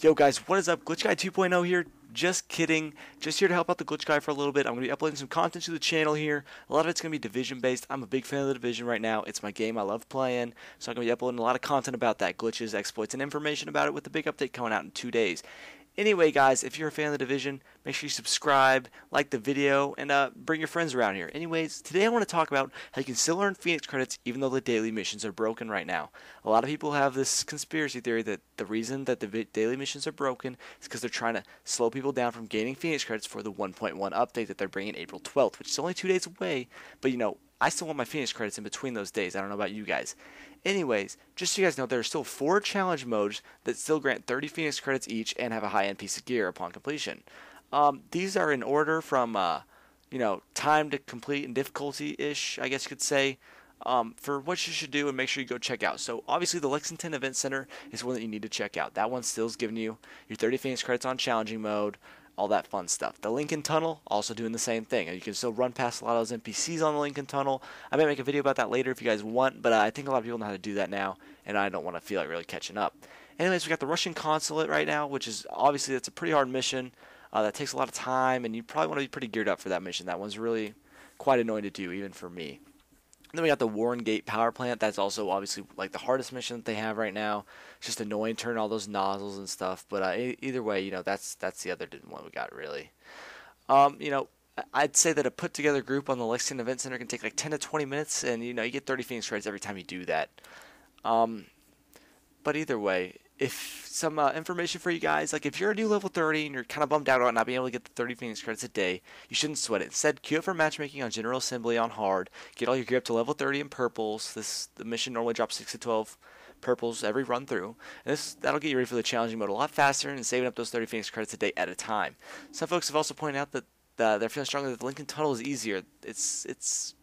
Yo guys, what is up? Glitch Guy 2.0 here. Just kidding. Just here to help out the Glitch Guy for a little bit. I'm going to be uploading some content to the channel here. A lot of it's going to be Division based. I'm a big fan of the Division right now. It's my game I love playing. So I'm going to be uploading a lot of content about that. Glitches, exploits, and information about it with the big update coming out in two days. Anyway, guys, if you're a fan of the division, make sure you subscribe, like the video, and uh, bring your friends around here. Anyways, today I want to talk about how you can still earn Phoenix credits even though the daily missions are broken right now. A lot of people have this conspiracy theory that the reason that the daily missions are broken is because they're trying to slow people down from gaining Phoenix credits for the 1.1 update that they're bringing April 12th, which is only two days away. But you know, I still want my Phoenix credits in between those days. I don't know about you guys. Anyways, just so you guys know, there are still four challenge modes that still grant 30 Phoenix credits each and have a high end piece of gear upon completion. Um, these are in order from, uh, you know, time to complete and difficulty ish, I guess you could say. Um, for what you should do and make sure you go check out. So obviously the Lexington Event Center is one that you need to check out. That one still's giving you your 30 Phoenix credits on challenging mode all that fun stuff. The Lincoln Tunnel, also doing the same thing. You can still run past a lot of those NPCs on the Lincoln Tunnel. I may make a video about that later if you guys want, but uh, I think a lot of people know how to do that now, and I don't want to feel like really catching up. Anyways, we got the Russian consulate right now, which is obviously that's a pretty hard mission. Uh, that takes a lot of time, and you probably want to be pretty geared up for that mission. That one's really quite annoying to do, even for me. Then we got the Warren Gate power plant. That's also obviously like the hardest mission that they have right now. It's just annoying turning all those nozzles and stuff. But uh, either way, you know that's that's the other one we got really. Um, you know, I'd say that a put together group on the Lexington Event Center can take like 10 to 20 minutes, and you know you get 30 Phoenix credits every time you do that. Um, but either way, if some uh, information for you guys, like if you're a new level 30 and you're kind of bummed out about not being able to get the 30 Phoenix credits a day, you shouldn't sweat it. Instead, queue up for matchmaking on General Assembly on hard. Get all your gear up to level 30 in purples. This the mission normally drops 6 to 12 purples every run through. And this that'll get you ready for the challenging mode a lot faster and saving up those 30 Phoenix credits a day at a time. Some folks have also pointed out that uh, they're feeling strongly that the Lincoln Tunnel is easier. It's it's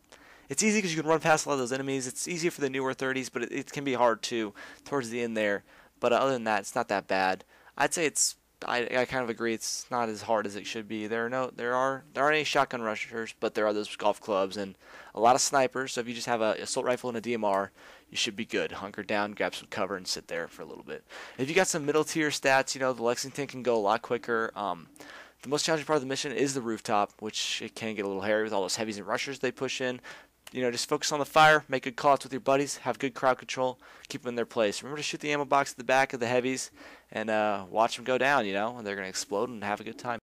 it's easy because you can run past a lot of those enemies. It's easier for the newer 30s, but it, it can be hard too towards the end there. But uh, other than that, it's not that bad. I'd say it's. I, I kind of agree. It's not as hard as it should be. There are no, there are there aren't any shotgun rushers, but there are those golf clubs and a lot of snipers. So if you just have a assault rifle and a DMR, you should be good. Hunker down, grab some cover, and sit there for a little bit. If you got some middle tier stats, you know the Lexington can go a lot quicker. Um, the most challenging part of the mission is the rooftop, which it can get a little hairy with all those heavies and rushers they push in you know, just focus on the fire, make good calls with your buddies, have good crowd control, keep them in their place. Remember to shoot the ammo box at the back of the heavies and uh, watch them go down. You know, they're going to explode and have a good time.